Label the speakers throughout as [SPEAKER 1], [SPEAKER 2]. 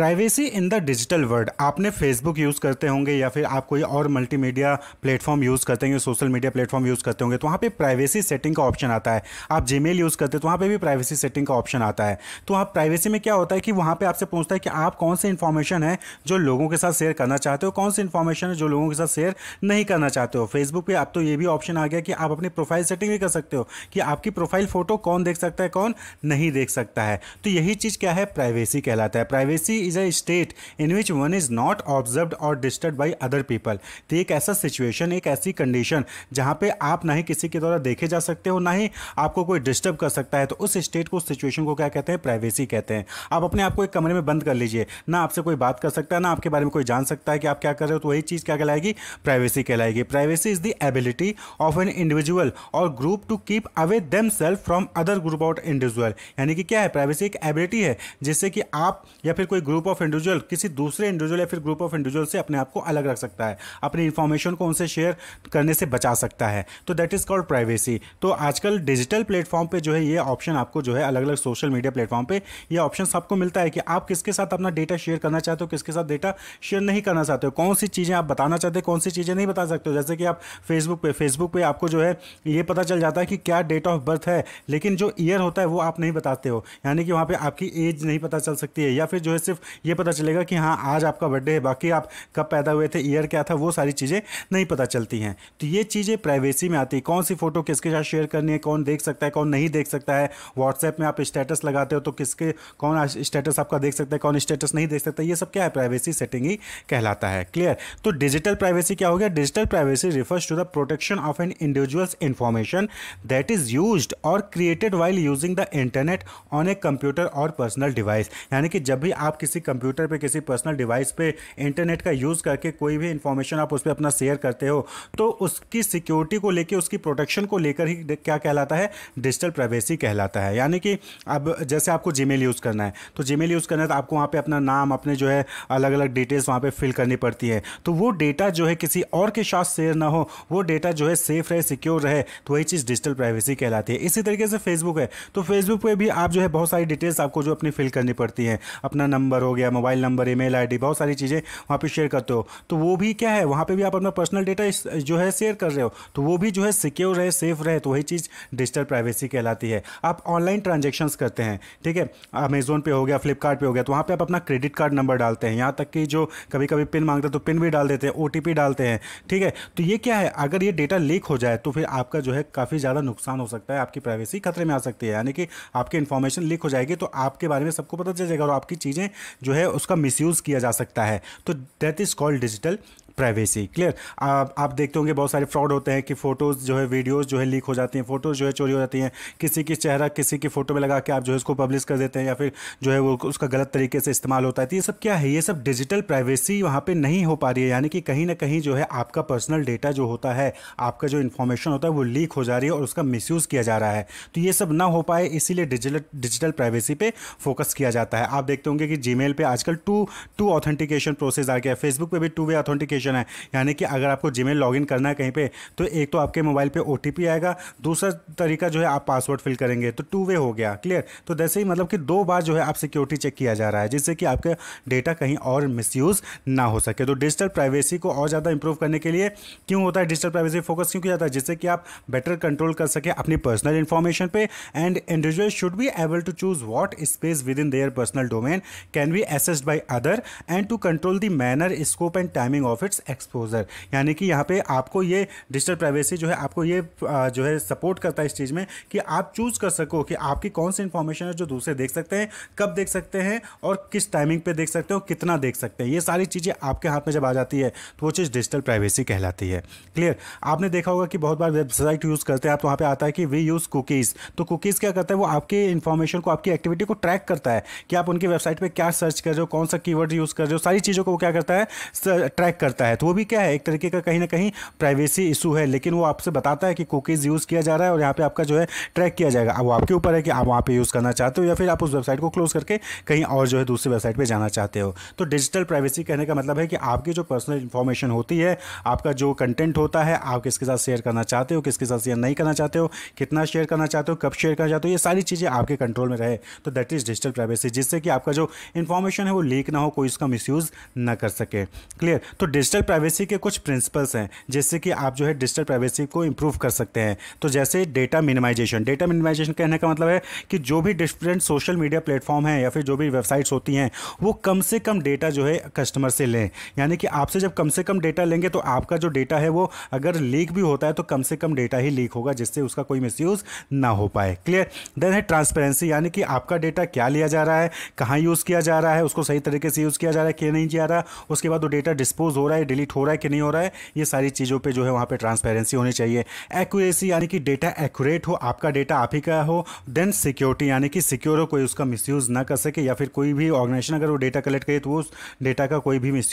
[SPEAKER 1] privacy in the digital world आपने Facebook use करते होंगे या फिर आप कोई और मल्टीमीडिया प्लेटफॉर्म यूज़ करते होंगे सोशल मीडिया प्लेटफॉर्म यूज़ करते होंगे तो वहाँ पे प्राइवेसी सेटिंग का ऑप्शन आता है आप जीमेल यूज़ करते हैं तो वहाँ पे भी प्राइवेसी सेटिंग का ऑप्शन आता है तो आप प्राइवेसी में क्या होता है कि वहाँ पर आपसे पूछता है कि आप कौन सी इन्फॉर्मेशन है जो लोगों के साथ शेयर करना चाहते हो कौन सी इन्फॉर्मेशन है जो लोगों के साथ शेयर नहीं करना चाहते हो फेसबुक पर आप तो ये भी ऑप्शन आ गया कि आप अपनी प्रोफाइल सेटिंग भी कर सकते हो कि आपकी प्रोफाइल फ़ोटो कौन देख सकता है कौन नहीं देख सकता है तो यही चीज़ क्या है प्राइवेसी कहलाता है privacy is a state in which one is not observe और डिस्टर्ब बाई अदर पीपल तो एक ऐसा सिचुएशन एक ऐसी कंडीशन जहाँ पे आप ना ही किसी के द्वारा देखे जा सकते हो ना ही आपको कोई डिस्टर्ब कर सकता है तो उस स्टेट को सिचुएशन को क्या कहते हैं प्राइवेसी कहते हैं आप अपने आप को एक कमरे में बंद कर लीजिए ना आपसे कोई बात कर सकता है ना आपके बारे में कोई जान सकता है कि आप क्या कर रहे हो तो वही चीज़ क्या कहलाएगी प्राइवेसी कहलाएगी privacy is the ability of an individual और group to keep away them self from other group out individual यानी कि क्या है प्राइवेसी एक एबिलिटी है जिससे कि आप या फिर कोई ग्रुप ग्रुप ऑफ इंडिविजुअल किसी दूसरे इंडिविजुअल या फिर ग्रुप ऑफ इंडिविजुअल से अपने आप को अलग रख सकता है अपनी इन्फॉर्मेशन को उनसे शेयर करने से बचा सकता है तो दैट इज़ कॉल्ड प्राइवेसी तो आजकल डिजिटल प्लेटफॉर्म पर जो है ये ऑप्शन आपको जो है अलग अलग सोशल मीडिया प्लेटफॉर्म पर यह ऑप्शन आपको मिलता है कि आप किसके साथ अपना डेटा शेयर करना चाहते हो किसके साथ डेटा शेयर नहीं करना चाहते हो कौन सी चीज़ें आप बताना चाहते हो कौन सी चीज़ें नहीं बता सकते हो जैसे कि आप फेसबुक पे फेसबुक पे आपको जो है ये पता चल जाता है कि क्या डेट ऑफ बर्थ है लेकिन जो ईयर होता है वो आप नहीं बताते हो यानी कि वहाँ पर आपकी एज नहीं पता चल सकती है या फिर जो है सिर्फ सिर्फ ये पता चलेगा कि हाँ आज आपका बर्थडे है बाकी आप कब पैदा हुए थे ईयर क्या था वो सारी चीज़ें नहीं पता चलती हैं तो ये चीज़ें प्राइवेसी में आती है कौन सी फ़ोटो किसके साथ शेयर करनी है कौन देख सकता है कौन नहीं देख सकता है व्हाट्सएप में आप स्टेटस लगाते हो तो किसके कौन स्टेटस आपका देख सकता है कौन स्टेटस नहीं देख सकता ये सब क्या है प्राइवेसी सेटिंग ही कहलाता है क्लियर तो डिजिटल प्राइवेसी क्या हो गया digital privacy refers to the protection of an individual's information that is use और created while using the internet on a computer और पर्सनल डिवाइस यानी कि जब भी आप किसी किसी कंप्यूटर पे किसी पर्सनल डिवाइस पे इंटरनेट का यूज़ करके कोई भी इंफॉर्मेशन आप उस पर अपना शेयर करते हो तो उसकी सिक्योरिटी को लेकर उसकी प्रोटेक्शन को लेकर ही क्या कहलाता है डिजिटल प्राइवेसी कहलाता है यानी कि अब जैसे आपको जीमेल यूज़ करना है तो जी यूज़ करना है तो आपको वहाँ पर अपना नाम अपने जो है अलग अलग डिटेल्स वहाँ पर फिल करनी पड़ती है तो वो डेटा जो है किसी और के साथ शेयर ना हो वो डेटा जो है सेफ रहे सिक्योर रहे तो वही चीज़ डिजिटल प्राइवेसी कहलाती है इसी तरीके से फेसबुक है तो फेसबुक पे भी आप जो है बहुत सारी डिटेल्स आपको जो अपनी फिल करनी पड़ती है अपना नंबर नंबर हो गया मोबाइल नंबर ईमेल आईडी बहुत सारी चीज़ें वहाँ पर शेयर करते हो तो वो भी क्या है वहाँ पर भी आप अपना पर्सनल डेटा जो है शेयर कर रहे हो तो वो भी जो है सिक्योर रहे सेफ रहे तो वही चीज़ डिजिटल प्राइवेसी कहलाती है आप ऑनलाइन ट्रांजेक्शन्स करते हैं ठीक है अमेजोन पे हो गया फ्लिपकार्ट हो गया तो वहाँ पर आप अपना क्रेडिट कार्ड नंबर डालते हैं यहाँ तक कि जो कभी कभी पिन मांगते हैं तो पिन भी डाल देते हैं ओ डालते हैं ठीक है तो ये क्या है अगर ये डेटा लीक हो जाए तो फिर आपका जो है काफ़ी ज़्यादा नुकसान हो सकता है आपकी प्राइवेसी खतरे में आ सकती है यानी कि आपकी इन्फॉर्मेशन लीक हो जाएगी तो आपके बारे में सबको पता चल जाएगा और आपकी चीज़ें जो है उसका मिसयूज़ किया जा सकता है तो that is called digital privacy clear आप आप देखते होंगे बहुत सारे फ्रॉड होते हैं कि फ़ोटोज़ जो है वीडियोज़ जो है लीक हो जाती हैं फ़ोटोज़ जो है चोरी हो जाती हैं किसी की चेहरा किसी की फ़ोटो में लगा के आप जो है उसको पब्लिश कर देते हैं या फिर जो है वो उसका गलत तरीके से इस्तेमाल होता है तो ये सब क्या है ये सब डिजिटल प्राइवेसी वहाँ पर नहीं हो पा रही है यानी कि कहीं ना कहीं जो है आपका पर्सनल डेटा जो होता है आपका जो इन्फॉर्मेशन होता है वो लीक हो जा रही है और उसका मिस किया जा रहा है तो ये सब ना हो पाए इसीलिए डिजिटल डिजिटल प्राइवेसी पर फोकस किया जाता है आप देखते होंगे कि जी पे आजकल टू टू ऑथेंटिकेशन प्रोसेस आ गया फेसबुक पर भी टू वे ऑथेंटिकेशन ऑप्शन है यानी कि अगर आपको जीमेल लॉगिन करना है कहीं पे तो एक तो आपके मोबाइल पे ओ आएगा दूसरा तरीका जो है आप पासवर्ड फिल करेंगे तो टू वे हो गया क्लियर तो जैसे ही मतलब कि दो बार जो है आप सिक्योरिटी चेक किया जा रहा है जिससे कि आपका डेटा कहीं और मिसयूज़ ना हो सके तो डिजिटल प्राइवेसी को और ज़्यादा इंप्रूव करने के लिए क्यों होता है डिजिटल प्राइवेसी फोकस क्यों किया जाता है जिससे कि आप बेटर कंट्रोल कर सके अपनी पर्सनल इन्फॉर्मेशन पे and individual should be able to choose what space within their personal domain can be accessed by other and to control the manner scope and timing of its exposure यानी कि यहाँ पे आपको ये digital privacy जो है आपको ये जो है सपोर्ट करता है इस चीज़ में कि आप चूज़ कर सको कि आपकी कौन सी इन्फॉर्मेशन है जो दूसरे देख सकते हैं कब देख सकते हैं और किस टाइमिंग पर देख सकते हो कितना देख सकते हैं ये सारी चीज़ें आपके हाथ में जब आ जाती है तो वो चीज़ डिजिटल प्राइवेसी कहलाती है क्लियर आपने देखा होगा कि बहुत बार वेबसाइट यूज़ करते हैं आप तो वहाँ पर आता है कि वी यूज़ कुकीज़ तो कुकीज़ क्या करता है वो आपकी इन्फॉर्मेशन को आपकी एक्टिविटी को ट्रैक करता है कि आप उनकी वेबसाइट पर क्या सर्च कर रहे हो कौन सा कीवर्ड यूज़ कर रहे हो सारी चीज़ों को वो क्या करता है ट्रैक करता है करता है तो वो भी क्या है एक तरीके का कहीं ना कहीं प्राइवेसी इशू है लेकिन वो आपसे बताता है कि कुकीज़ यूज़ किया जा रहा है और यहाँ पर आपका जो है ट्रैक किया जाएगा अब आपके ऊपर है कि आप वहाँ पर यूज़ करना चाहते हो या फिर आप उस वेबसाइट को क्लोज करके कहीं और जो है दूसरी वेबसाइट पर जाना चाहते हो तो डिजिटल प्राइवेसी कहने का मतलब है कि आपकी जो पर्सनल इन्फॉर्मेशन होती है आपका जो कंटेंट होता है आप किसके साथ शेयर करना चाहते हो किसके साथ शेयर नहीं करना चाहते हो कितना शेयर करना चाहते हो कब शेयर करना चाहते हो ये सारी चीज़ें आपके कंट्रोल में रहे तो दैट इज़ डिजिटल प्राइवेसी जिससे कि आपका जो इन्फॉर्मेशन है वो लीक ना हो कोई इसका मिसयूज़ ना कर सके क्लियर तो डिजिटल डिजिटल प्राइवेसी के कुछ प्रिंसिपल्स हैं जिससे कि आप जो है डिजिटल प्राइवेसी को इम्प्रूव कर सकते हैं तो जैसे डेटा मिनिमाइजेशन डेटा मिनिमाइजेशन कहने का मतलब है कि जो भी डिफरेंट सोशल मीडिया प्लेटफॉर्म है या फिर जो भी वेबसाइट्स होती हैं वो कम से कम डेटा जो है कस्टमर से लें यानी कि आपसे जब कम से कम डेटा लेंगे तो आपका जो डेटा है वो अगर लीक भी होता है तो कम से कम डेटा ही लीक होगा जिससे उसका कोई मिसयूज़ ना हो पाए क्लियर देन है ट्रांसपेरेंसी यानी कि आपका डेटा क्या लिया जा रहा है कहाँ यूज़ किया जा रहा है उसको सही तरीके से यूज़ किया जा रहा है क्या नहीं किया जा रहा उसके बाद वो डेटा डिस्पोज हो रहा है है डिलीट हो रहा है कि नहीं हो रहा है ये सारी चीज़ों पर जो है वहाँ पे ट्रांसपेरेंसी होनी चाहिए एक्यूरेसी यानी कि डेटा एक्यूरेट हो आपका डेटा आप ही का हो देन सिक्योरिटी यानी कि सिक्योर हो कोई उसका मिस ना कर सके या फिर कोई भी ऑर्गेनाइजेशन अगर वो डेटा कलेक्ट करे तो वो उस डेटा का कोई भी मिस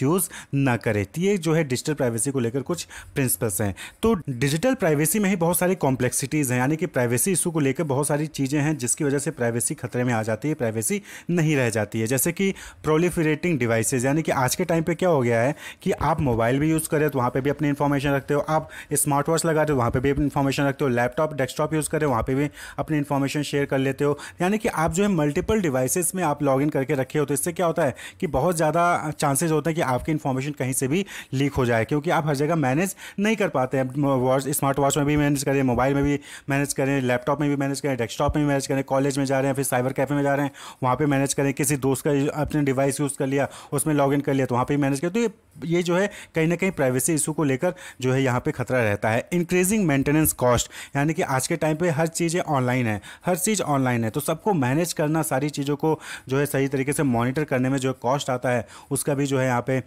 [SPEAKER 1] ना करे तो ये जो है डिजिटल प्राइवेसी को लेकर कुछ प्रिंसिपल्स हैं तो डिजिटल प्राइवेसी में ही बहुत सारी कॉम्प्लेक्सिटीज़ हैं यानी कि प्राइवेसी इशू को लेकर बहुत सारी चीज़ें हैं जिसकी वजह से प्राइवेसी खतरे में आ जाती है प्राइवेसी नहीं रह जाती है जैसे कि प्रोलिफरेटिंग डिवाइसेज यानी कि आज के टाइम पर क्या हो गया है कि आप आप मोबाइल भी यूज़ करें तो वहाँ पे भी अपनी इन्फॉर्मेशन रखते हो आप स्मार्ट वॉच लगा हो वहाँ पे भी अपनी इन्फॉर्मेशन रखते हो लैपटॉप डेस्कटॉप यूज़ करें वहाँ पे भी अपनी इन्फॉर्मेशन शेयर कर लेते हो यानी कि आप जो है मल्टीपल डिवाइसेस में आप लॉग करके रखे हो तो इससे क्या होता है कि बहुत ज़्यादा चांसेज होते हैं कि आपकी इन्फॉर्मेशन कहीं से भी लीक हो जाए क्योंकि आप हर जगह मैनेज नहीं कर पाते हैं वॉच स्मार्ट वॉच में भी मैनेज करें मोबाइल में भी मैनेज करें लैपटॉप में भी मैनेज करें डेस्कटॉप में भी मैनेज करें कॉलेज में जा रहे हैं फिर साइबर कैफे में जा रहे हैं वहाँ पर मैनेज करें किसी दोस्त का अपने डिवाइस यूज़ कर लिया उसमें लॉग कर लिया तो वहाँ पर मैनेज करें तो ये ये जो है है कहीं ना कहीं प्राइवेसी इशू को लेकर जो है यहाँ पे खतरा रहता है इंक्रीजिंग मेंटेनेंस कॉस्ट यानी कि आज के टाइम पे हर चीज़ें ऑनलाइन है हर चीज़ ऑनलाइन है तो सबको मैनेज करना सारी चीज़ों को जो है सही तरीके से मॉनिटर करने में जो कॉस्ट आता है उसका भी जो है यहाँ पे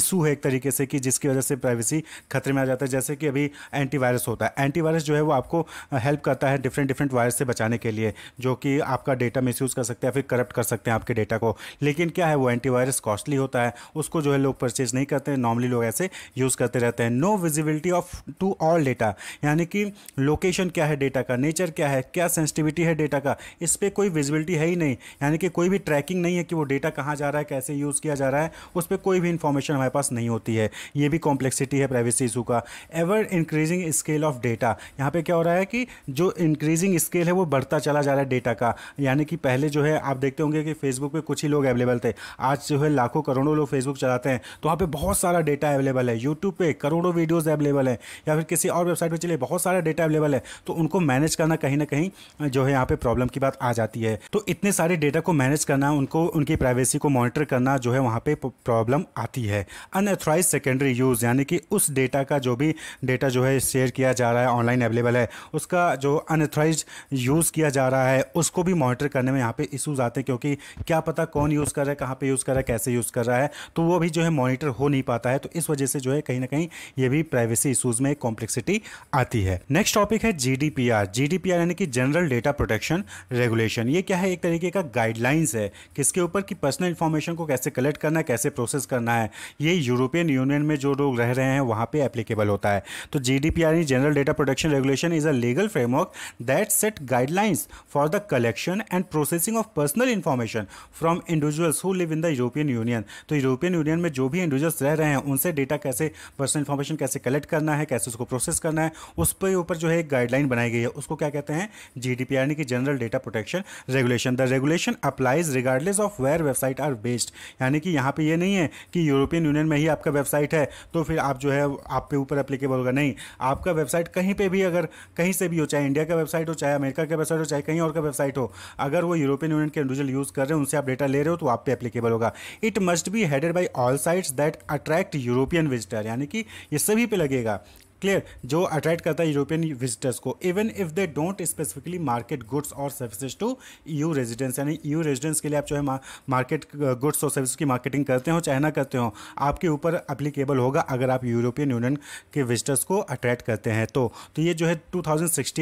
[SPEAKER 1] इशू है एक तरीके से कि जिसकी वजह से प्राइवेसी खतरे में आ जाता है जैसे कि अभी एंटीवायरस होता है एंटीवायरस जो है वो आपको हेल्प करता है डिफरेंट डिफरेंट वायरस से बचाने के लिए जो कि आपका डेटा मिस कर सकते हैं फिर करप्ट कर सकते हैं आपके डेटा को लेकिन क्या है वो एंटीवायरस कॉस्टली होता है उसको जो है लोग परचेज नहीं करते हैं नॉर्मली लोग ऐसे यूज़ करते रहते हैं no visibility of to all data यानी कि लोकेशन क्या है डेटा का नेचर क्या है क्या सेंसिटिविटी है डेटा का इस पर कोई विजिबिलिटी है ही नहीं यानी कि कोई भी ट्रैकिंग नहीं है कि वो डेटा कहाँ जा रहा है कैसे यूज़ किया जा रहा है उस पर कोई भी इंफॉर्मेशन हमारे पास नहीं होती है ये भी कॉम्प्लेक्सिटी है प्राइवेसी इशू का ever increasing scale of data यहाँ पर क्या हो रहा है कि जो इंक्रीजिंग स्केल है वो बढ़ता चला जा रहा है डेटा का यानी कि पहले जो है आप देखते होंगे कि फेसबुक पर कुछ ही लोग अवेलेबल थे आज जो है लाखों करोड़ों लोग फेसबुक चलाते हैं तो वहाँ पर बहुत सारा सारा डेटा अवेलेबल है यूट्यूब पे करोड़ों वीडियोस अवेलेबल है या फिर किसी और वेबसाइट पे चले बहुत सारा डेटा अवेलेबल है तो उनको मैनेज करना कहीं ना कहीं जो है यहाँ पे प्रॉब्लम की बात आ जाती है तो इतने सारे डेटा को मैनेज करना उनको उनकी प्राइवेसी को मॉनिटर करना जो है वहाँ पर प्रॉब्लम आती है अनऑथराइज सेकेंडरी यूज़ यानी कि उस डेटा का जो भी डेटा जो है शेयर किया जा रहा है ऑनलाइन अवेलेबल है उसका जो अनऑथराइज यूज़ किया जा रहा है उसको भी मॉनिटर करने में यहाँ पे इशूज़ आते हैं क्योंकि क्या पता कौन यूज़ कर रहा है कहाँ पे यूज़ कर रहा है कैसे यूज़ कर रहा है तो वो भी जो है मॉनिटर हो नहीं पाता होता है तो इस वजह से जो है कहीं ना कहीं ये भी प्राइवेसी इशूज में कॉम्प्लेक्सिटी आती है नेक्स्ट टॉपिक है जी डी यानी कि जनरल डेटा प्रोटेक्शन रेगुलेशन ये क्या है एक तरीके का गाइडलाइंस है किसके ऊपर कि पर्सनल इन्फॉर्मेशन को कैसे कलेक्ट करना है कैसे प्रोसेस करना है ये यूरोपियन यूनियन में जो लोग रह रहे हैं वहाँ पे एप्लीकेबल होता है तो G D general data protection regulation is a legal framework that set guidelines for the collection and processing of personal information from individuals who live in the European Union तो यूरोपियन यूनियन में जो भी individuals रह रहे हैं उनसे data कैसे personal information कैसे कलेक्ट करना है कैसे उसको प्रोसेस करना है उस पर ऊपर जो है एक गाइडलाइन बनाई गई है उसको क्या कहते हैं जी डी पी यानी कि general data protection regulation the regulation applies regardless of where website are based यानी कि यहाँ पर यह नहीं है कि यूरोपियन यूनियन में ही आपका वेबसाइट है तो फिर आप जो है आप पे ऊपर अप्लीकेबल होगा नहीं आपका वेबसाइट कहीं पर भी अगर कहीं से भी हो चाहे इंडिया का वेबसाइट हो चाहे अमेरिका का वेबसाइट हो चाहे कहीं और का वेबसाइट हो अगर वो यूरोपियन यूनियन के इंडिविजुअल यूज़ कर रहे हैं उनसे आप डेटा ले रहे हो तो आप पे एप्लीकेबल होगा it must be headed by all sites that attract direct European visitor यानी कि ये सभी पे लगेगा क्लियर जो अट्रैक्ट करता है यूरोपियन विजिटर्स को even if they don't specifically market goods और सर्विसेज टू यू रेजिडेंस यानी यू e रेजिडेंस के लिए आप जो है मार्केट गुड्स uh, और सर्विस की मार्केटिंग करते हो चाहे ना करते हो आपके ऊपर अप्लीकेबल होगा अगर आप यूरोपियन यूनियन के विजिटर्स को अट्रैक्ट करते हैं तो तो ये जो है टू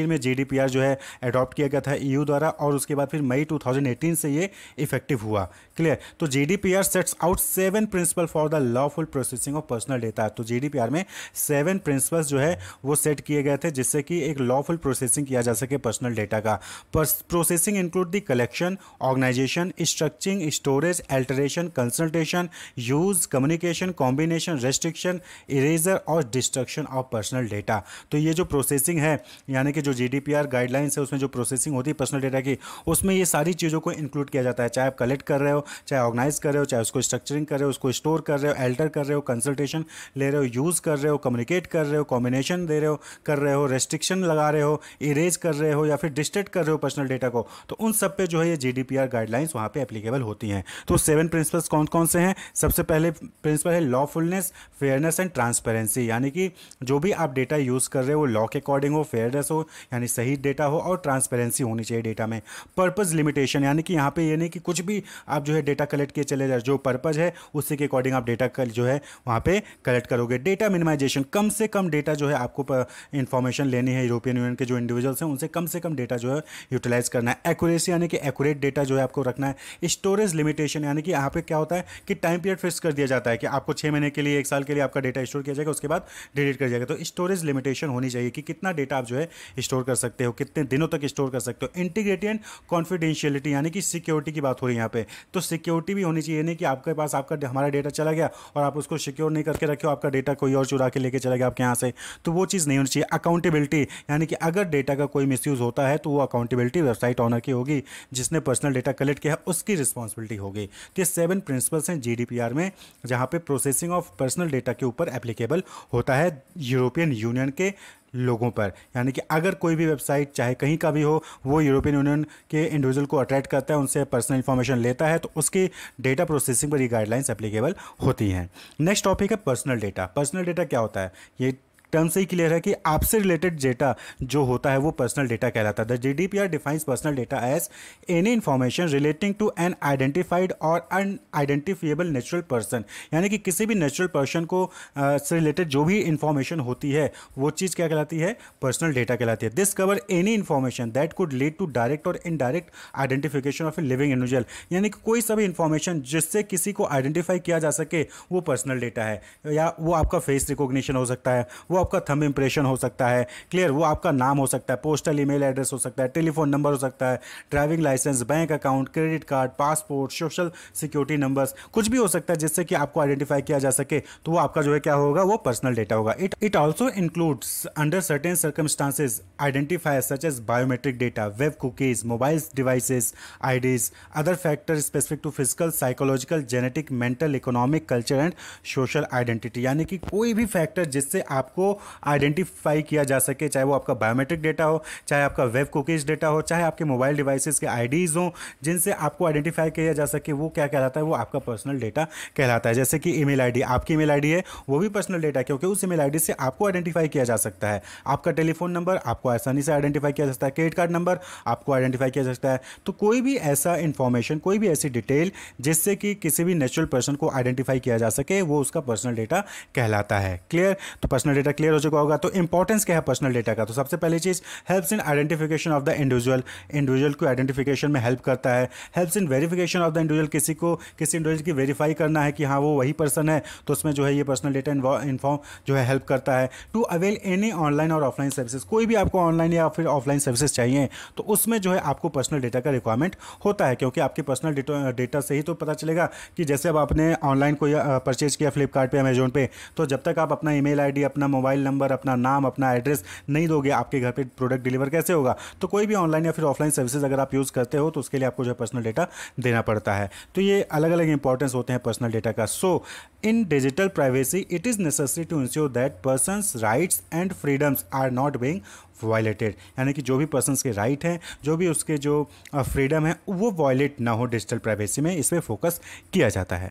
[SPEAKER 1] में जे जो है अडॉप्ट किया गया था ई e द्वारा और उसके बाद फिर मई टू से ये इफेक्टिव हुआ क्लियर तो जे sets out seven principle for the lawful processing of personal data तो जे में सेवन प्रिंसिपल्स जो है वो सेट किए गए थे जिससे कि एक लॉफुल प्रोसेसिंग किया जा सके पर्सनल डेटा का processing include the collection organisation structuring storage alteration consultation use communication combination restriction erasure और डिस्ट्रक्शन ऑफ पर्सनल डेटा तो ये जो प्रोसेसिंग है यानी कि जो जी गाइडलाइंस है उसमें जो प्रोसेसिंग होती है पर्सनल डेटा की उसमें ये सारी चीज़ों को इंक्लूड किया जाता है चाहे आप कलेक्ट कर रहे हो चाहे ऑर्गेनाइज कर रहे हो चाहे उसको स्ट्रक्चरिंग कर रहे हो उसको स्टोर कर रहे हो एल्टर कर रहे हो कंसल्टेशन ले रहे हो यूज़ कर रहे हो कम्युनिकेट कर रहे हो कॉम्बिनेशन दे रहे हो कर रहे हो रेस्ट्रिक्शन लगा रहे हो इरेज कर रहे हो या फिर डिस्ट्रेक्ट कर रहे हो पर्सनल डेटा को तो उन सब पे जो है ये जी गाइडलाइंस वहाँ पर एप्लीकेबल होती हैं तो सेवन प्रिंसिपल्स कौन कौन से हैं सबसे पहले प्रिंसिपल है लॉफुलनेस फेयरनेस एंड ट्रांसपेरेंसी यानी कि जो भी आप डेटा यूज़ कर रहे हो लॉ के अकॉर्डिंग हो फेयरनेस हो यानी सही डेटा हो और ट्रांसपेरेंसी होनी चाहिए डेटा में पर्पज़ लिमिटेशन यानी कि यहाँ पर ये नहीं कि कुछ भी आप जो है डेटा कलेक्ट किए चले जाए जो पर्पज़ है उसी के अकॉर्डिंग आप डेटा जो है वहाँ पर कलेक्ट करोगे डेटा मिनिमाइजेशन कम से कम डेटा डेटा जो है आपको इन्फॉर्मेशन लेनी है यूरोपियन यूनियन के जो इंडिविजुअल्स हैं उनसे कम से कम डेटा जो है यूटिलाइज करना है एक्यूरेसी यानी कि एक्यूरेट डेटा जो है आपको रखना है स्टोरेज लिमिटेशन यानी कि यहाँ पे क्या होता है कि टाइम पीरियड फिक्स कर दिया जाता है कि आपको छः महीने के लिए एक साल के लिए आपका डेटा स्टोर किया जाएगा उसके बाद डिलीट कर जाएगा तो स्टोरेज लिमिटेशन होनी चाहिए कि कितना डेटा आप जो है स्टोर कर सकते हो कितने दिनों तक स्टोर कर सकते हो इंटीग्रिटी एंड कॉन्फिडेंशियलिटी यानी कि सिक्योरिटी की बात हो रही है यहाँ पे तो सिक्योरिटी भी होनी चाहिए नहीं कि आपके पास आपका हमारा डेटा चला गया और आप उसको सिक्योर नहीं करके रखे हो आपका डेटा कोई और चुरा के लेके चला गया आपके यहाँ से तो वो चीज़ नहीं होनी चाहिए अकाउंटेबिलिटी यानी कि अगर डेटा का कोई मिसयूज़ होता है तो वो अकाउंटेबिलिटी वेबसाइट ऑनर की होगी जिसने पर्सनल डेटा कलेक्ट किया है उसकी रिस्पॉन्सिबिलिटी होगी तो ये सेवन प्रिंसिपल्स हैं जी में जहाँ पर प्रोसेसिंग ऑफ पर्सनल डेटा के ऊपर एप्लीकेबल होता है यूरोपियन यूनियन के लोगों पर यानी कि अगर कोई भी वेबसाइट चाहे कहीं का भी हो वो यूरोपियन यूनियन के इंडिविजुअल को अट्रैक्ट करता है उनसे पर्सनल इन्फॉर्मेशन लेता है तो उसकी डेटा प्रोसेसिंग पर ये गाइडलाइंस एप्लीकेबल होती हैं नेक्स्ट टॉपिक है पर्सनल डेटा पर्सनल डेटा क्या होता है ये टर्म से ही क्लियर है कि आपसे रिलेटेड डेटा जो होता है वो पर्सनल डेटा कहलाता है the G D P R defines personal data as any information relating to an identified और अन आइडेंटिफिएबल नेचुरल पर्सन यानी कि किसी भी नेचुरल पर्सन को से रिलेटेड जो भी इन्फॉर्मेशन होती है वो चीज़ क्या कहलाती है पर्सनल डेटा कहलाती है this cover any information that could lead to direct और indirect identification of a living individual यानी कि कोई सभी इन्फॉर्मेशन जिससे किसी को आइडेंटिफाई किया जा सके वो पर्सनल डेटा है या वो आपका फेस रिकॉग्निशन हो सकता है वो आपका थम इम्प्रेशन हो सकता है क्लियर वो आपका नाम हो सकता है पोस्टल ईमेल एड्रेस हो सकता है टेलीफोन नंबर हो सकता है driving licence bank account credit card passport social security numbers कुछ भी हो सकता है जिससे कि आपको आइडेंटिफाई किया जा सके तो वो आपका जो है क्या होगा वो पर्सनल डेटा होगा it it also includes under certain circumstances identifier such as biometric data web cookies mobile devices IDs other factor specific to physical psychological genetic mental economic culture and social identity यानी कि कोई भी factor जिससे आपको identify किया जा सके चाहे वो आपका बायोमेट्रिक डेटा हो चाहे आपका वेब कुकीज डेटा हो चाहे आपके मोबाइल डिवाइसेस के आईडीज़ हो जिनसे आपको आइडेंटिफाई किया जा सके वो क्या कहलाता है वो आपका पर्सनल डेटा कहलाता है जैसे कि ई मेल आपकी ई आईडी है वो भी पर्सनल डेटा क्योंकि उस ई आईडी से आपको आइडेंटिफाई किया जा सकता है आपका टेलीफोन नंबर आपको आसानी से आइडेंटिफाई किया जा सकता है क्रेडिट कार्ड नंबर आपको आइडेंटिफाई किया जा सकता है तो कोई भी ऐसा इन्फॉर्मेशन कोई भी ऐसी डिटेल जिससे कि किसी भी नेचुरल पर्सन को आइडेंटिफाई किया जा सके वो उसका पर्सनल डेटा कहलाता है क्लियर तो पर्सनल डेटा क्लियर हो चुका होगा तो इंपॉर्टेंस क्या है पर्सनल डेटा का तो सबसे पहली चीज़ helps in identification of the individual individual को आइडेंटिफिकेशन में हेल्प करता है helps in verification of the individual किसी को किसी इंडिविजुअल की वेरीफाई करना है कि हाँ वो वही पर्सन है तो उसमें जो है ये पर्सनल डेटा इन्फॉर्म जो है हेल्प करता है टू अवेल एनी ऑनलाइन और ऑफलाइन सर्विसेज कोई भी आपको ऑनलाइन या फिर ऑफलाइन सर्विसेज चाहिए तो उसमें जो है आपको पर्सनल डेटा का रिक्वायरमेंट होता है क्योंकि आपके पर्सनल डेटा डेटा से ही तो पता चलेगा कि जैसे अब आपने ऑनलाइन कोई परचेज किया फ्लिपकार्ट पे अमेजोन पे तो जब तक आप अपना ईमेल आईडी अपना मोबाइल मोबाइल नंबर अपना नाम अपना एड्रेस नहीं दोगे आपके घर पर प्रोडक्ट डिलीवर कैसे होगा तो कोई भी ऑनलाइन या फिर ऑफलाइन सर्विसेज अगर आप यूज़ करते हो तो उसके लिए आपको जो है पर्सनल डेटा देना पड़ता है तो ये अलग अलग इंपॉर्टेंस होते हैं पर्सनल डेटा का so in digital privacy it is necessary to ensure that person's rights and freedoms are not being violated यानी कि जो भी पर्सनस के राइट हैं जो भी उसके जो फ्रीडम है वो वायलेट ना हो डिजिटल प्राइवेसी में इस पर फोकस किया जाता है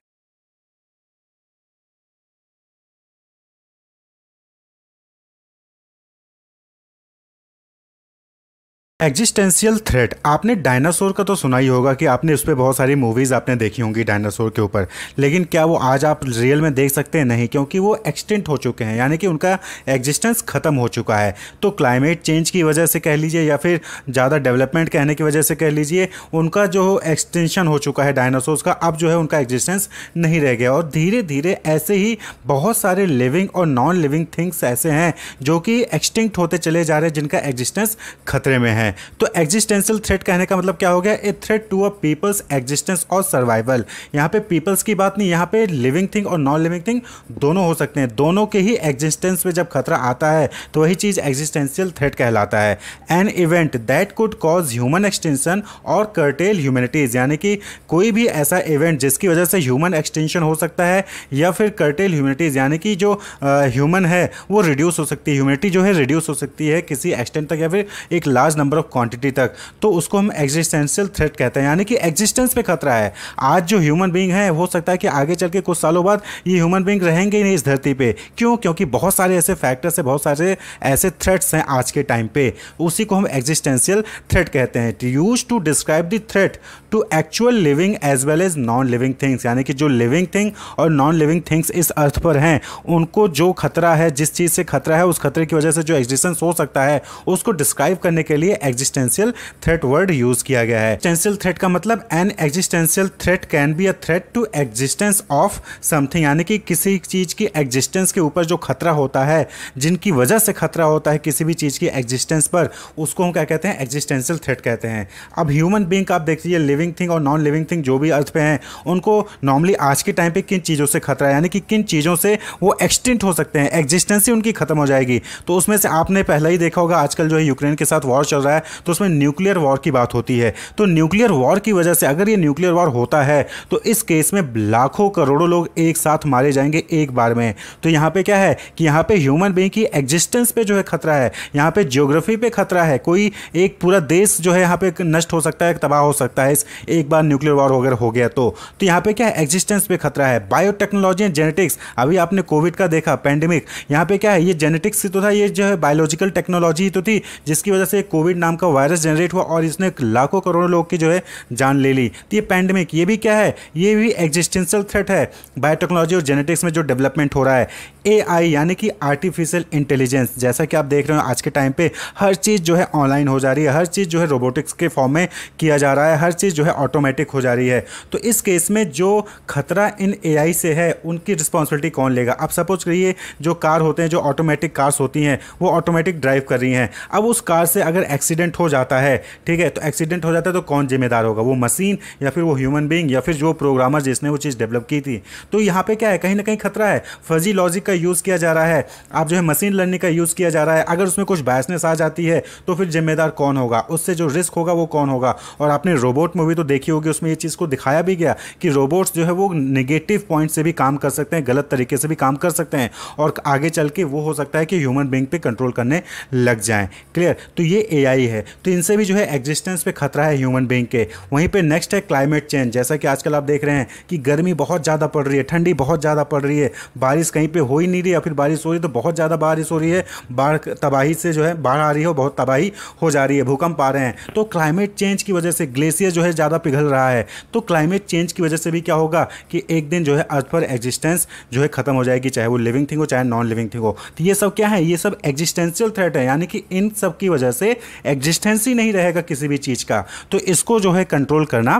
[SPEAKER 1] एग्जिस्टेंशियल थ्रेट आपने डायनासोर का तो सुना ही होगा कि आपने उस पर बहुत सारी मूवीज़ आपने देखी होंगी डायनासोर के ऊपर लेकिन क्या वो आज आप रियल में देख सकते हैं नहीं क्योंकि वो एक्सटेंट हो चुके हैं यानी कि उनका एग्जिस्टेंस ख़त्म हो चुका है तो क्लाइमेट चेंज की वजह से कह लीजिए या फिर ज़्यादा डेवलपमेंट कहने की वजह से कह लीजिए उनका जो एक्सटेंशन हो चुका है डायनासोर का अब जो है उनका एग्जिस्टेंस नहीं रह गया और धीरे धीरे ऐसे ही बहुत सारे लिविंग और नॉन लिविंग थिंग्स ऐसे हैं जो कि एक्सटिंक्ट होते चले जा रहे हैं जिनका एग्जिस्टेंस खतरे में है हैं तो एग्जिस्टेंशियल थ्रेट कहने का मतलब क्या हो गया a threat to a people's existence और सर्वाइवल यहाँ पे पीपल्स की बात नहीं यहाँ पे लिविंग थिंग और नॉन लिविंग थिंग दोनों हो सकते हैं दोनों के ही एग्जिस्टेंस में जब खतरा आता है तो वही चीज़ एग्जिस्टेंशियल थ्रेट कहलाता है an event that could cause human extinction और कर्टेल ह्यूमैनिटीज यानी कि कोई भी ऐसा इवेंट जिसकी वजह से ह्यूमन एक्सटेंशन हो सकता है या फिर कर्टेल ह्यूमैनिटीज यानी कि जो ह्यूमन है वो रिड्यूस हो सकती है ह्यूमैनिटी जो है रिड्यूस हो सकती है किसी एक्सटेंट तक या फिर एक large number number of quantity तक तो उसको हम एग्जिस्टेंशियल थ्रेट कहते हैं यानी कि एग्जिस्टेंस पे खतरा है आज जो ह्यूमन बींग है हो सकता है कि आगे चल के कुछ सालों बाद ये ह्यूमन बींग रहेंगे नहीं इस धरती पर क्यों क्योंकि बहुत सारे ऐसे फैक्टर्स हैं बहुत सारे ऐसे थ्रेट्स हैं आज के टाइम पे उसी को हम एग्जिस्टेंशियल थ्रेट कहते हैं use to describe the threat to actual living as well as non living things यानी कि जो लिविंग थिंग और नॉन लिविंग थिंग्स इस अर्थ पर हैं उनको जो खतरा है जिस चीज़ से खतरा है उस खतरे की वजह से जो एग्जिस्टेंस हो सकता है उसको डिस्क्राइब करने के लिए एग्जिस्टेंशियल थ्रेट वर्ड यूज किया गया है एक्सटेंशियल थ्रेट का मतलब an existential threat can be a threat to existence of something यानी कि किसी चीज़ की एग्जिस्टेंस के ऊपर जो खतरा होता है जिनकी वजह से खतरा होता है किसी भी चीज़ की एग्जिस्टेंस पर उसको हम क्या कहते हैं एग्जिस्टेंशियल थ्रेट कहते हैं अब ह्यूमन बींग आप देख लीजिए लिविंग थिंग और नॉन लिविंग थिंग जो भी अर्थ पे हैं उनको नॉर्मली आज के टाइम पे किन चीज़ों से खतरा है यानी कि किन चीज़ों से वो एक्सटेंट हो सकते हैं एग्जिस्टेंस ही उनकी ख़त्म हो जाएगी तो उसमें से आपने पहले ही देखा होगा आजकल जो है यूक्रेन के साथ वॉर चल रहा है तो उसमें न्यूक्लियर वॉर की बात होती है तो न्यूक्लियर वॉर की वजह से अगर ये न्यूक्लियर वॉर होता है तो इस केस में लाखों करोड़ों लोग एक साथ मारे जाएंगे एक बार में तो यहाँ पे क्या है कि यहाँ पे ह्यूमन बींग की एग्जिस्टेंस पे जो है खतरा है यहाँ पे जियोग्राफी पे खतरा है कोई एक पूरा देश जो है यहाँ पे नष्ट हो सकता है तबाह हो सकता है इस एक बार न्यूक्लियर वॉर वगैरह हो गया तो तो यहाँ पे क्या है एग्जिस्टेंस पे खतरा है बायोटेक्नोलॉजी एंड जेनेटिक्स अभी आपने कोविड का देखा पैंडेमिक यहाँ पे क्या है ये जेनेटिक्स तो था ये जो है बायोलॉजिकल टेक्नोलॉजी तो थी जिसकी वजह से कोविड नाम का वायरस जनरेट हुआ और इसने लाखों करोड़ों लोग की जो है जान ले ली तो ये पैंडेमिक ये भी क्या है ये भी एग्जिस्टेंशियल थ्रेट है बायोटेक्नोलॉजी और जेनेटिक्स में जो डेवलपमेंट हो रहा है ए यानी कि आर्टिफिशियल इंटेलिजेंस जैसा कि आप देख रहे हो आज के टाइम पे हर चीज़ जो है ऑनलाइन हो जा रही है हर चीज़ जो है रोबोटिक्स के फॉर्म में किया जा रहा है हर चीज़ जो है ऑटोमेटिक हो जा रही है तो इस केस में जो खतरा इन एआई से है उनकी रिस्पॉन्सिबिलिटी कौन लेगा आप सपोज करिए जो कार होते हैं जो ऑटोमेटिक कार्स होती हैं वो ऑटोमेटिक ड्राइव कर रही हैं अब उस कार से अगर एक्सीडेंट हो जाता है ठीक है तो एक्सीडेंट हो जाता है तो कौन जिम्मेदार होगा वो मशीन या फिर वो ह्यूमन बींग या फिर जो प्रोग्रामर जिसने वो चीज़ डेवलप की थी तो यहाँ पर क्या है कहीं ना कहीं खतरा है फर्जी लॉजिक का यूज़ किया जा रहा है आप जो है मशीन लर्निंग का यूज़ किया जा रहा है अगर उसमें कुछ बायसनेस आ जाती है तो फिर जिम्मेदार कौन होगा उससे जो रिस्क होगा वो कौन होगा और आपने रोबोट में मूवी तो देखी होगी उसमें ये चीज़ को दिखाया भी गया कि रोबोट्स जो है वो नेगेटिव पॉइंट से भी काम कर सकते हैं गलत तरीके से भी काम कर सकते हैं और आगे चल के वो हो सकता है कि ह्यूमन बींग पे कंट्रोल करने लग जाए क्लियर तो ये ए है तो इनसे भी जो है एग्जिस्टेंस पे खतरा है ह्यूमन बींग के वहीं पर नेक्स्ट है क्लाइमेट चेंज जैसा कि आजकल आप देख रहे हैं कि गर्मी बहुत ज़्यादा पड़ रही है ठंडी बहुत ज़्यादा पड़ रही है बारिश कहीं पर हो ही नहीं रही या फिर बारिश हो रही तो बहुत ज़्यादा बारिश हो रही है बाढ़ तबाही से जो है बाढ़ आ रही है बहुत तबाही हो जा रही है भूकंप आ रहे हैं तो क्लाइमेट चेंज की वजह से ग्लेशियर जो है ज़्यादा पिघल रहा है तो क्लाइमेट चेंज की वजह से भी क्या होगा कि एक दिन जो है अर्थ पर एग्जिस्टेंस जो है ख़त्म हो जाएगी चाहे वो लिविंग थिंग हो चाहे नॉन लिविंग थिंग हो तो ये सब क्या है ये सब एग्जिस्टेंशियल थ्रेट है यानी कि इन सब की वजह से एग्जिस्टेंस ही नहीं रहेगा किसी भी चीज़ का तो इसको जो है कंट्रोल करना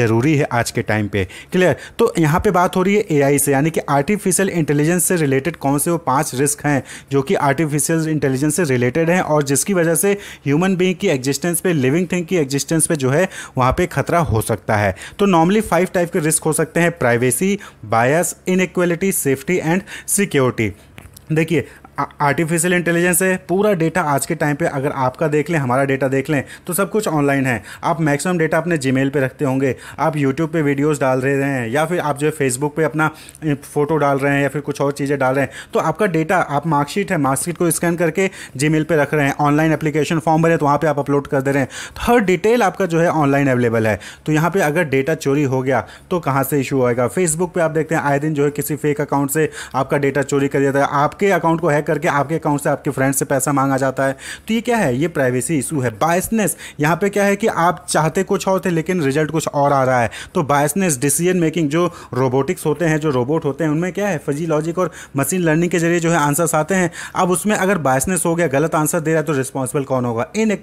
[SPEAKER 1] ज़रूरी है आज के टाइम पे क्लियर तो यहाँ पे बात हो रही है ए से यानी कि आर्टिफिशियल इंटेलिजेंस से रिलेटेड कौन से वो पांच रिस्क हैं जो कि आर्टिफिशियल इंटेलिजेंस से रिलेटेड हैं और जिसकी वजह से ह्यूमन बींग की एग्जिस्टेंस पे लिविंग थिंग की एग्जिस्टेंस पे जो है वहाँ पे खतरा हो सकता है तो नॉर्मली फाइव टाइप के रिस्क हो सकते हैं privacy bias inequality safety and security देखिए आर्टिफिशियल इंटेलिजेंस है पूरा डेटा आज के टाइम पे अगर आपका देख लें हमारा डेटा देख लें तो सब कुछ ऑनलाइन है आप मैक्सिमम डेटा अपने जी पे रखते होंगे आप यूट्यूब पे वीडियोस डाल रहे हैं या फिर आप जो है फेसबुक पे अपना फ़ोटो डाल रहे हैं या फिर कुछ और चीज़ें डाल रहे हैं तो आपका डेटा आप मार्कशीट है मार्कशीट को स्कैन करके जी मेल रख रहे हैं ऑनलाइन एप्लीकेशन फॉर्म भरे तो वहाँ पर आप अपलोड कर दे रहे हैं तो हर डिटेल आपका जो है ऑनलाइन अवेलेबल है तो यहाँ पर अगर डेटा चोरी हो गया तो कहाँ से इशू आएगा फेसबुक पर आप देखते हैं आए दिन जो है किसी फेक अकाउंट से आपका डेटा चोरी कर दिया था आपके अकाउंट को हैक करके आपके अकाउंट से आपके फ्रेंड से पैसा मांगा जाता है तो ये क्या है ये प्राइवेसी इशू है बायसनेस यहाँ पे क्या है कि आप चाहते कुछ और थे लेकिन रिजल्ट कुछ और आ रहा है तो बायसनेस डिसीजन मेकिंग जो रोबोटिक्स होते हैं जो रोबोट होते हैं उनमें क्या है फजी लॉजिक और मशीन लर्निंग के जरिए जो है आंसर्स आते हैं अब उसमें अगर बायसनेस हो गया गलत आंसर दे रहा है तो रिस्पॉन्सिबल कौन होगा इन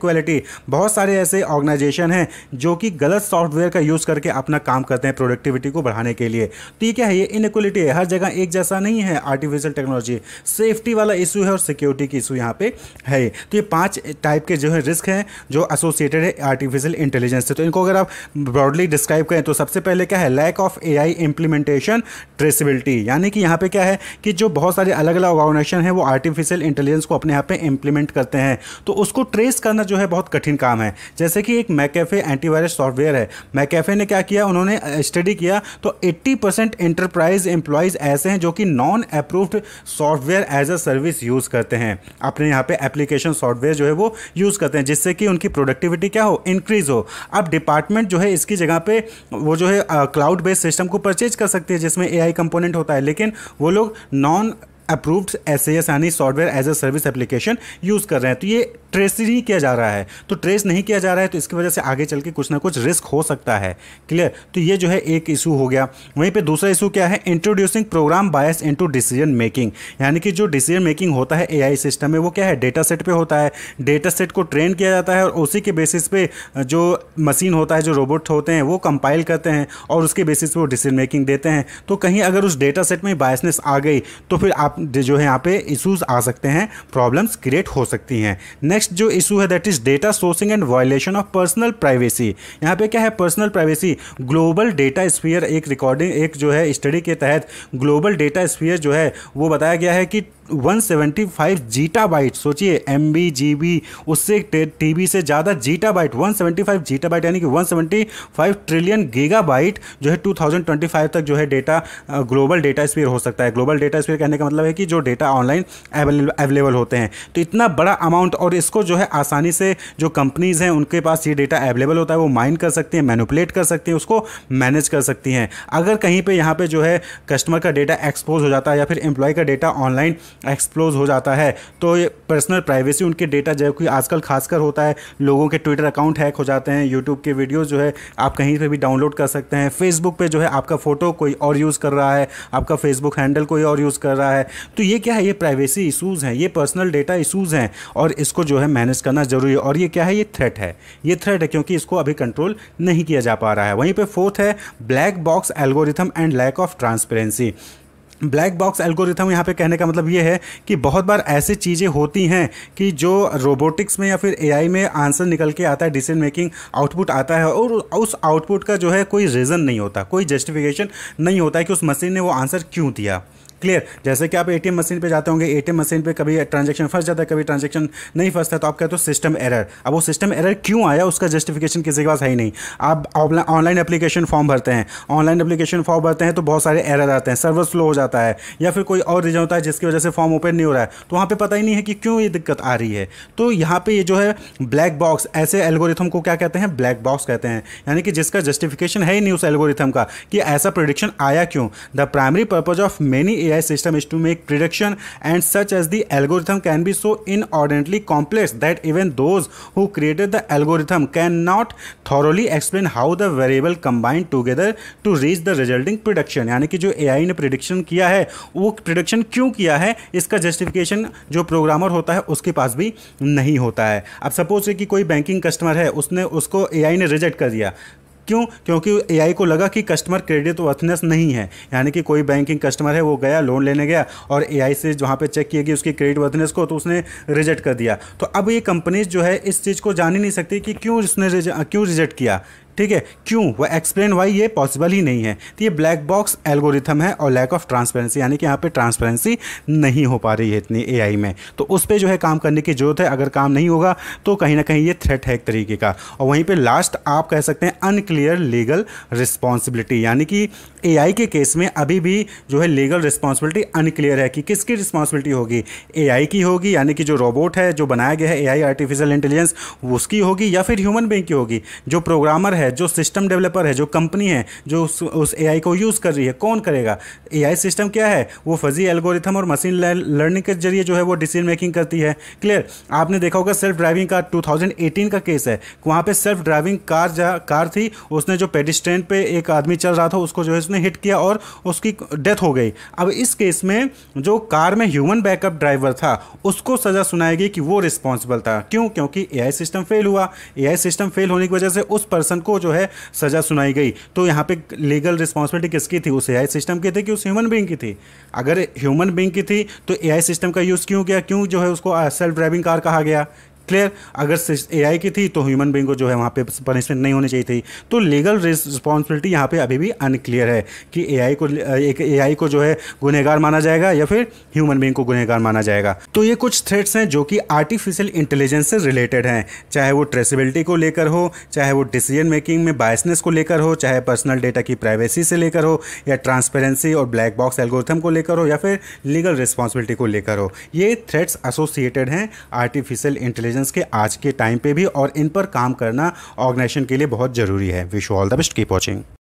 [SPEAKER 1] बहुत सारे ऐसे ऑर्गेनाइजेशन हैं जो कि गलत सॉफ्टवेयर का यूज़ करके अपना काम करते हैं प्रोडक्टिविटी को बढ़ाने के लिए तो ये क्या है ये इनक्वलिटी है हर जगह एक जैसा नहीं है आर्टिफिशियल टेक्नोलॉजी सेफ्टी वाला का इशू है और सिक्योरिटी की इशू यहाँ पे है तो ये पांच टाइप के जो है रिस्क हैं जो एसोसिएटेड है आर्टिफिशियल इंटेलिजेंस से तो इनको अगर आप ब्रॉडली डिस्क्राइब करें तो सबसे पहले क्या है lack of A I implementation traceability यानी कि यहाँ पे क्या है कि जो बहुत सारे अलग अलग ऑर्गेनाइजेशन है वो आर्टिफिशियल इंटेलिजेंस को अपने यहाँ पे इंप्लीमेंट करते हैं तो उसको ट्रेस करना जो है बहुत कठिन काम है जैसे कि एक मैकेफे एंटीवायरस सॉफ्टवेयर है मैकेफे ने क्या किया उन्होंने स्टडी किया तो एट्टी परसेंट एंटरप्राइज एम्प्लॉयज़ ऐसे हैं जो कि non approved software as a service service use करते हैं अपने यहाँ पे एप्लीकेशन सॉफ्टवेयर जो है वो यूज़ करते हैं जिससे कि उनकी प्रोडक्टिविटी क्या हो इंक्रीज़ हो अब डिपार्टमेंट जो है इसकी जगह पे वो जो है क्लाउड बेस्ड सिस्टम को परचेज कर सकती है जिसमें ए कंपोनेंट होता है लेकिन वो लोग नॉन अप्रूव्ड एस यानी software as a service application use कर रहे हैं तो ये ट्रेस ही किया जा रहा है तो ट्रेस नहीं किया जा रहा है तो इसकी वजह से आगे चल के कुछ ना कुछ रिस्क हो सकता है क्लियर तो ये जो है एक इशू हो गया वहीं पर दूसरा इशू क्या है introducing program bias into decision making यानी कि जो डिसीजन मेकिंग होता है एआई सिस्टम में वो क्या है डेटा सेट पर होता है डेटा सेट को ट्रेन किया जाता है और उसी के बेसिस पे जो मशीन होता है जो रोबोट होते हैं वो कंपाइल करते हैं और उसके बेसिस पे वो डिसीजन मेकिंग देते हैं तो कहीं अगर उस डेटा सेट में बायसनेस आ गई तो फिर आप जो है यहाँ पे इशूज़ आ सकते हैं प्रॉब्लम्स क्रिएट हो सकती हैं नेक्स्ट नेक्स्ट जो इशू है that is data sourcing and violation of personal privacy यहाँ पे क्या है personal privacy global data sphere एक रिकॉर्डिंग एक जो है स्टडी के तहत ग्लोबल डेटा स्फीयर जो है वो बताया गया है कि 175 जीटा बाइट सोचिए एम बी जी बी उससे टी बी से ज़्यादा zettabyte one zettabyte यानी कि 175 ट्रिलियन गीगा बाइट जो है 2025 तक जो है डेटा ग्लोबल डेटा स्पीयर हो सकता है ग्लोबल डेटा स्पीयर कहने का मतलब है कि जो डेटा ऑनलाइन अवेलेबल होते हैं तो इतना बड़ा अमाउंट और इसको जो है आसानी से जो कंपनीज़ हैं उनके पास ये डेटा अवेलेबल होता है वो माइन कर सकती हैं मैनुपलेट कर सकती हैं उसको मैनेज कर सकती हैं अगर कहीं पर यहाँ पर जो है कस्टमर का डेटा एक्सपोज हो जाता है या फिर एम्प्लॉय का डेटा ऑनलाइन एक्सप्लोज हो जाता है तो ये पर्सनल प्राइवेसी उनके डेटा जो कि आजकल खासकर होता है लोगों के ट्विटर अकाउंट हैक हो जाते हैं यूट्यूब के वीडियोज़ जो है आप कहीं पर भी डाउनलोड कर सकते हैं फेसबुक पर जो है आपका फ़ोटो कोई और यूज़ कर रहा है आपका फेसबुक हैंडल कोई और यूज़ कर रहा है तो ये क्या है ये प्राइवेसी इशूज़ हैं ये पर्सनल डेटा इशूज़ हैं और इसको जो है मैनेज करना ज़रूरी है और ये क्या है ये थ्रेट है ये थ्रेट है क्योंकि इसको अभी कंट्रोल नहीं किया जा पा रहा है वहीं पर फोर्थ है black box algorithm and lack of transparency black box algorithm यहाँ पे कहने का मतलब ये है कि बहुत बार ऐसी चीज़ें होती हैं कि जो रोबोटिक्स में या फिर एआई में आंसर निकल के आता है डिसीजन मेकिंग आउटपुट आता है और उस आउटपुट का जो है कोई रीज़न नहीं होता कोई जस्टिफिकेशन नहीं होता है कि उस मशीन ने वो आंसर क्यों दिया क्लियर जैसे कि आप एटीएम मशीन पे जाते होंगे एटीएम मशीन पे कभी ट्रांजेक्शन फंस जाता है कभी ट्रांजेक्शन नहीं फंसता तो आप कहते हो सिस्टम एरर अब वो सिस्टम एरर क्यों आया उसका जस्टिफिकेशन किसी के पास है ही नहीं आप ऑनलाइन एप्लीकेशन फॉर्म भरते हैं ऑनलाइन एप्लीकेशन फॉर्म भरते हैं तो बहुत सारे एरर आते हैं सर्वर स्लो हो जाता है या फिर कोई और रीजन होता है जिसकी वजह से फॉर्म ओपन नहीं हो रहा है तो वहाँ पर पता ही नहीं है कि क्यों ये दिक्कत आ रही है तो यहाँ पर ये जो है ब्लैक बॉक्स ऐसे एल्गोरिथम को क्या कहते हैं ब्लैक बॉक्स कहते हैं यानी कि जिसका जस्टिफिकेशन है ही नहीं उस एल्गोरिथम का कि ऐसा प्रोडिक्शन आया क्यों the primary purpose of many AI system is to make prediction and such as the algorithm can be so inordinately complex that even those who created the algorithm can not thoroughly explain how the variable combined together to reach the resulting production यानी कि जो ए ने prediction किया है वो prediction क्यों किया है इसका जस्टिफिकेशन जो प्रोग्रामर होता है उसके पास भी नहीं होता है अब सपोज कि कोई बैंकिंग कस्टमर है उसने उसको ए ने रिजेक्ट कर दिया क्यों क्योंकि एआई को लगा कि कस्टमर क्रेडिट वर्थनेस नहीं है यानी कि कोई बैंकिंग कस्टमर है वो गया लोन लेने गया और एआई से जहाँ पे चेक किया गया उसकी क्रेडिट वर्थनेस को तो उसने रिजेक्ट कर दिया तो अब ये कंपनीज जो है इस चीज़ को जान ही नहीं सकती कि क्यों उसने क्यों रिजेक्ट किया ठीक है क्यों वह एक्सप्लेन वाई ये पॉसिबल ही नहीं है तो ये ब्लैक बॉक्स एल्गोरिथम है और लैक ऑफ ट्रांसपेरेंसी यानी कि यहाँ पे ट्रांसपेरेंसी नहीं हो पा रही है इतनी एआई में तो उस पर जो है काम करने की ज़रूरत है अगर काम नहीं होगा तो कहीं ना कहीं ये थ्रेट है एक तरीके का और वहीं पर लास्ट आप कह सकते हैं अनक्लियर लीगल रिस्पॉन्सिबिलिटी यानी कि ए के केस में अभी भी जो है लीगल रिस्पॉन्सिबिलिटी अनक्लियर है कि किसकी रिस्पॉन्सिबिलिटी होगी ए की होगी यानी कि जो रोबोट है जो बनाया गया है ए आर्टिफिशियल इंटेलिजेंस उसकी होगी या फिर ह्यूमन बींग की होगी जो प्रोग्रामर है है जो सिस्टम डेवलपर है जो कंपनी है जो उस ए को यूज़ कर रही है कौन करेगा ए सिस्टम क्या है वो फजी एल्गोरिथम और मशीन लर्निंग के जरिए जो है वो डिसीजन मेकिंग करती है क्लियर आपने देखा होगा सेल्फ ड्राइविंग का 2018 का केस है वहाँ पे सेल्फ ड्राइविंग कार जा कार थी उसने जो पेडिस्ट्रेन पे एक आदमी चल रहा था उसको जो है उसने हिट किया और उसकी डेथ हो गई अब इस केस में जो कार में ह्यूमन बैकअप ड्राइवर था उसको सज़ा सुनाएगी कि वो रिस्पॉन्सिबल था क्यों क्योंकि ए सिस्टम फेल हुआ ए सिस्टम फेल होने की वजह से उस पर्सन को जो है सज़ा सुनाई गई तो यहाँ पे लीगल रिस्पॉन्सिबिलिटी किसकी थी उस एआई सिस्टम की थी कि उस ह्यूमन बींग की थी अगर ह्यूमन बींग की थी तो एआई सिस्टम का यूज़ क्यों किया क्यों जो है उसको सेल्फ ड्राइविंग कार कहा गया क्लियर अगर ए आई की थी तो ह्यूमन बींग को जो है वहाँ पे पनिशमेंट नहीं होनी चाहिए थी तो लीगल रिस्पॉन्सिबिलिटी यहाँ पे अभी भी अनक्लियर है कि ए आई को एक ए को जो है गुनहगार माना जाएगा या फिर ह्यूमन बींग को गुनहगार माना जाएगा तो ये कुछ थ्रेट्स हैं जो कि आर्टिफिशियल इंटेलिजेंस से रिलेटेड हैं चाहे वो ट्रेसिबिलिटी को लेकर हो चाहे वो डिसीजन मेकिंग में बायसनेस को लेकर हो चाहे पर्सनल डेटा की प्राइवेसी से लेकर हो या ट्रांसपेरेंसी और ब्लैक बॉक्स एल्गोरिथम को लेकर हो या फिर लीगल रिस्पॉन्सिबिलिटी को लेकर हो ये थ्रेट्स एसोसिएटेड हैं आर्टिफिशियल इंटेलिजेंस ऑर्गेनाइजेशंस के आज के टाइम पे भी और इन पर काम करना ऑर्गेनाइजेशन के लिए बहुत ज़रूरी है wish all the best keep watching